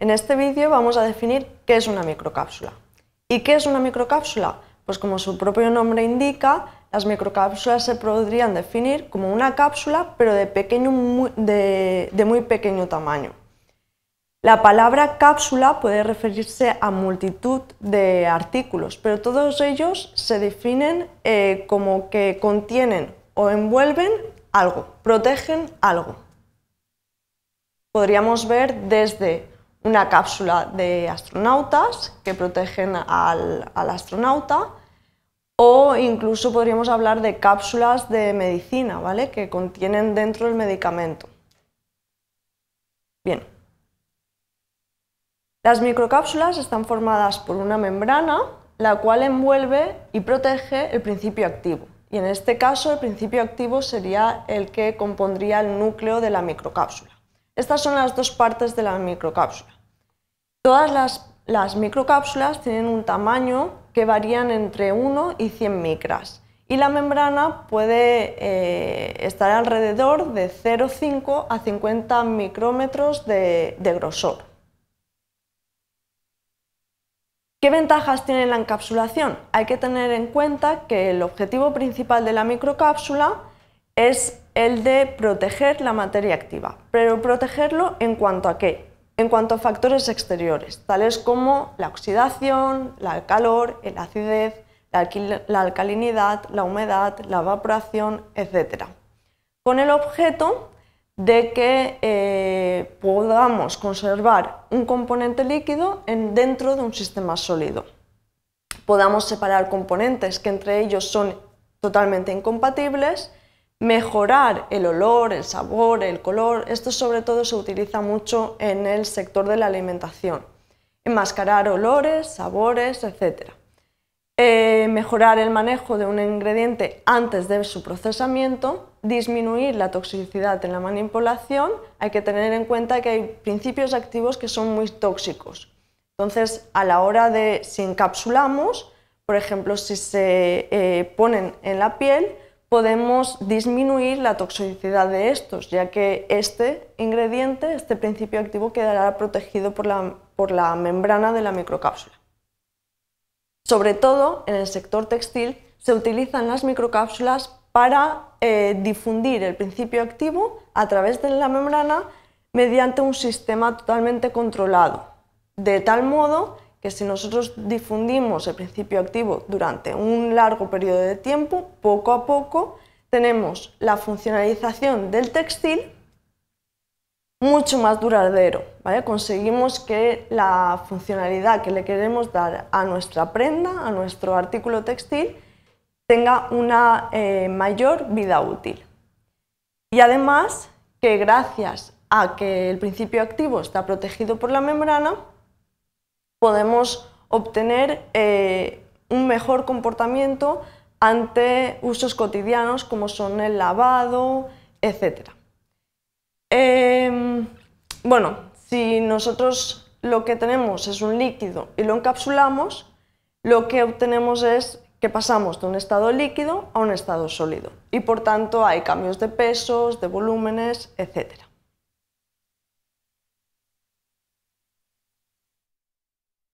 En este vídeo vamos a definir qué es una microcápsula. ¿Y qué es una microcápsula? Pues como su propio nombre indica, las microcápsulas se podrían definir como una cápsula, pero de, pequeño, muy, de, muy pequeño tamaño. La palabra cápsula puede referirse a multitud de artículos, pero todos ellos se definen eh, como que contienen o envuelven algo, protegen algo. Podríamos ver desde una cápsula de astronautas que protegen al, astronauta o incluso podríamos hablar de cápsulas de medicina, ¿vale? Que contienen dentro el medicamento. Bien. Las microcápsulas están formadas por una membrana, la cual envuelve y protege el principio activo. Y en este caso el principio activo sería el que compondría el núcleo de la microcápsula. Estas son las dos partes de la microcápsula. Todas las, microcápsulas tienen un tamaño que varían entre 1 y 100 micras y la membrana puede eh, estar alrededor de 0,5 a 50 micrómetros de, de, grosor. ¿Qué ventajas tiene la encapsulación? Hay que tener en cuenta que el objetivo principal de la microcápsula es el de proteger la materia activa, pero protegerlo en cuanto a qué? en cuanto a factores exteriores, tales como la oxidación, el calor, la acidez, la alcalinidad, la humedad, la evaporación, etc. Con el objeto de que eh, podamos conservar un componente líquido dentro de un sistema sólido. Podamos separar componentes que entre ellos son totalmente incompatibles mejorar el olor, el sabor, el color. Esto sobre todo se utiliza mucho en el sector de la alimentación. Enmascarar olores, sabores, etc. Eh, mejorar el manejo de un ingrediente antes de su procesamiento, disminuir la toxicidad en la manipulación, hay que tener en cuenta que hay principios activos que son muy tóxicos. Entonces, a la hora de si encapsulamos, por ejemplo, si se eh, ponen en la piel, podemos disminuir la toxicidad de estos, ya que este ingrediente, este principio activo, quedará protegido por la, membrana de la microcápsula. Sobre todo en el sector textil se utilizan las microcápsulas para eh, difundir el principio activo a través de la membrana mediante un sistema totalmente controlado, de tal modo que si nosotros difundimos el principio activo durante un largo periodo de tiempo, poco a poco tenemos la funcionalización del textil mucho más duradero. ¿vale? Conseguimos que la funcionalidad que le queremos dar a nuestra prenda, a nuestro artículo textil, tenga una eh, mayor vida útil. Y además que gracias a que el principio activo está protegido por la membrana, podemos obtener eh, un mejor comportamiento ante usos cotidianos como son el lavado, etcétera. Em, bueno, si nosotros lo que tenemos es un líquido y lo encapsulamos, lo que obtenemos es que pasamos de un estado líquido a un estado sólido y por tanto hay cambios de pesos, de volúmenes, etcétera.